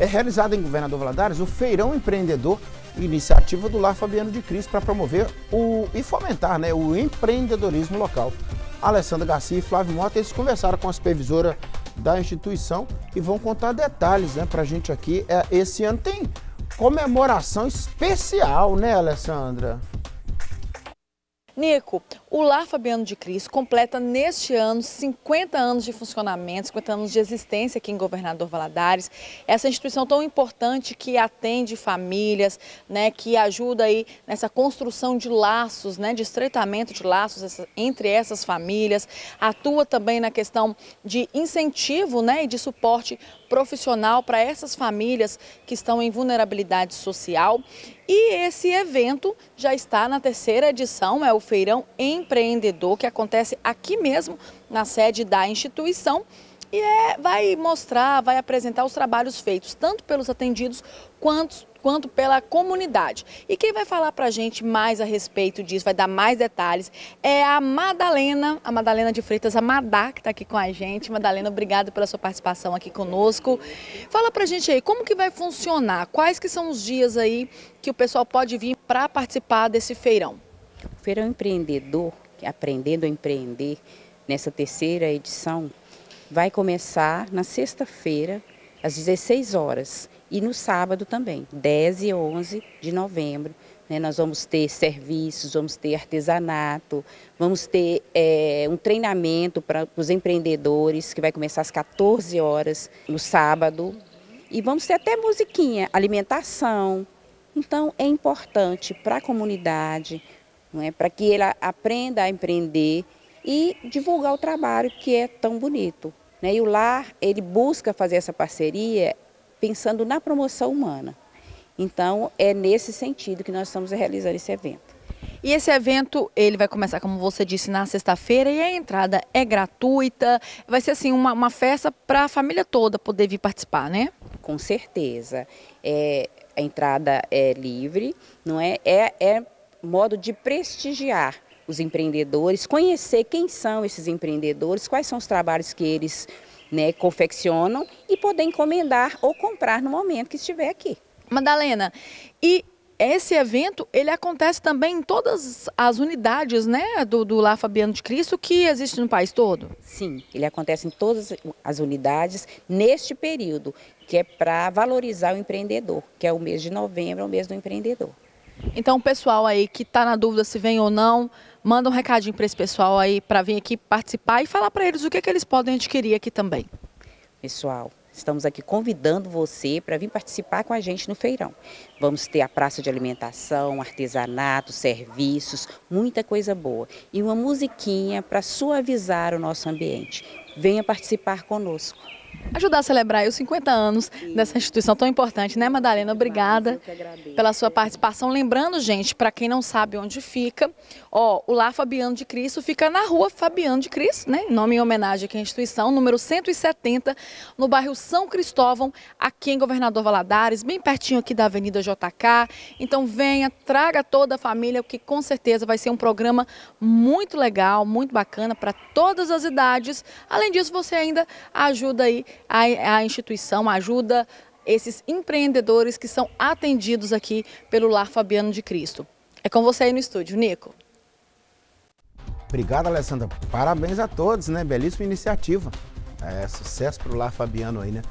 é realizado em Governador Valadares o Feirão Empreendedor, iniciativa do Lar Fabiano de Cris para promover o, e fomentar né, o empreendedorismo local. Alessandra Garcia e Flávio Mota, eles conversaram com a supervisora da instituição e vão contar detalhes né, para a gente aqui. É, esse ano tem comemoração especial, né, Alessandra? Nico, o Lar Fabiano de Cris completa neste ano 50 anos de funcionamento, 50 anos de existência aqui em Governador Valadares. Essa instituição tão importante que atende famílias, né, que ajuda aí nessa construção de laços, né, de estreitamento de laços entre essas famílias, atua também na questão de incentivo, né, e de suporte profissional para essas famílias que estão em vulnerabilidade social e esse evento já está na terceira edição, é o Feirão Empreendedor, que acontece aqui mesmo na sede da instituição e é, vai mostrar, vai apresentar os trabalhos feitos tanto pelos atendidos quanto, quanto pela comunidade. E quem vai falar para a gente mais a respeito disso, vai dar mais detalhes, é a Madalena, a Madalena de Freitas, a Madá, que está aqui com a gente. Madalena, obrigada pela sua participação aqui conosco. Fala para a gente aí, como que vai funcionar? Quais que são os dias aí que o pessoal pode vir para participar desse feirão? O Feirão Empreendedor, é Aprendendo a Empreender, nessa terceira edição, vai começar na sexta-feira, às 16 horas, e no sábado também, 10 e 11 de novembro. Né? Nós vamos ter serviços, vamos ter artesanato, vamos ter é, um treinamento para os empreendedores, que vai começar às 14 horas no sábado. E vamos ter até musiquinha, alimentação. Então, é importante para a comunidade, é? para que ela aprenda a empreender e divulgar o trabalho que é tão bonito. Né? E o lar, ele busca fazer essa parceria pensando na promoção humana. Então, é nesse sentido que nós estamos realizando esse evento. E esse evento, ele vai começar, como você disse, na sexta-feira e a entrada é gratuita. Vai ser, assim, uma, uma festa para a família toda poder vir participar, né? Com certeza. É, a entrada é livre, não é? É, é modo de prestigiar os empreendedores, conhecer quem são esses empreendedores, quais são os trabalhos que eles né, confeccionam e poder encomendar ou comprar no momento que estiver aqui. Madalena, e esse evento ele acontece também em todas as unidades né, do, do Lar Fabiano de Cristo que existe no país todo? Sim, ele acontece em todas as unidades neste período, que é para valorizar o empreendedor, que é o mês de novembro, é o mês do empreendedor. Então, o pessoal aí que está na dúvida se vem ou não, manda um recadinho para esse pessoal aí para vir aqui participar e falar para eles o que, que eles podem adquirir aqui também. Pessoal, Estamos aqui convidando você para vir participar com a gente no feirão. Vamos ter a praça de alimentação, artesanato, serviços, muita coisa boa e uma musiquinha para suavizar o nosso ambiente venha participar conosco. Ajudar a celebrar os 50 anos Sim. dessa instituição tão importante, né, Madalena? Obrigada pela sua participação. Lembrando, gente, para quem não sabe onde fica, ó, o Lar Fabiano de Cristo fica na rua Fabiano de Cristo, né? Nome em homenagem aqui à instituição, número 170, no bairro São Cristóvão, aqui em Governador Valadares, bem pertinho aqui da Avenida JK. Então venha, traga toda a família, que com certeza vai ser um programa muito legal, muito bacana para todas as idades, além além disso, você ainda ajuda aí a, a instituição, ajuda esses empreendedores que são atendidos aqui pelo Lar Fabiano de Cristo. É com você aí no estúdio, Nico. Obrigado, Alessandra. Parabéns a todos, né? Belíssima iniciativa. É, sucesso para o Lar Fabiano aí, né?